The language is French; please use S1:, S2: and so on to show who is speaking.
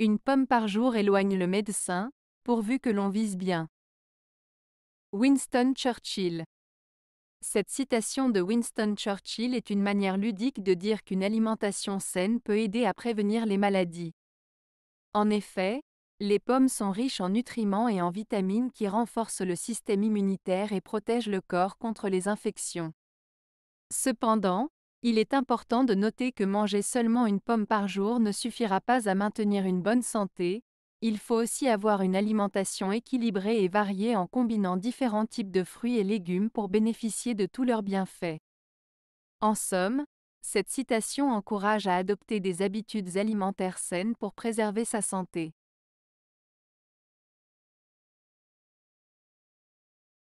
S1: Une pomme par jour éloigne le médecin, pourvu que l'on vise bien. Winston Churchill Cette citation de Winston Churchill est une manière ludique de dire qu'une alimentation saine peut aider à prévenir les maladies. En effet, les pommes sont riches en nutriments et en vitamines qui renforcent le système immunitaire et protègent le corps contre les infections. Cependant, il est important de noter que manger seulement une pomme par jour ne suffira pas à maintenir une bonne santé, il faut aussi avoir une alimentation équilibrée et variée en combinant différents types de fruits et légumes pour bénéficier de tous leurs bienfaits. En somme, cette citation encourage à adopter des habitudes alimentaires saines pour
S2: préserver sa santé.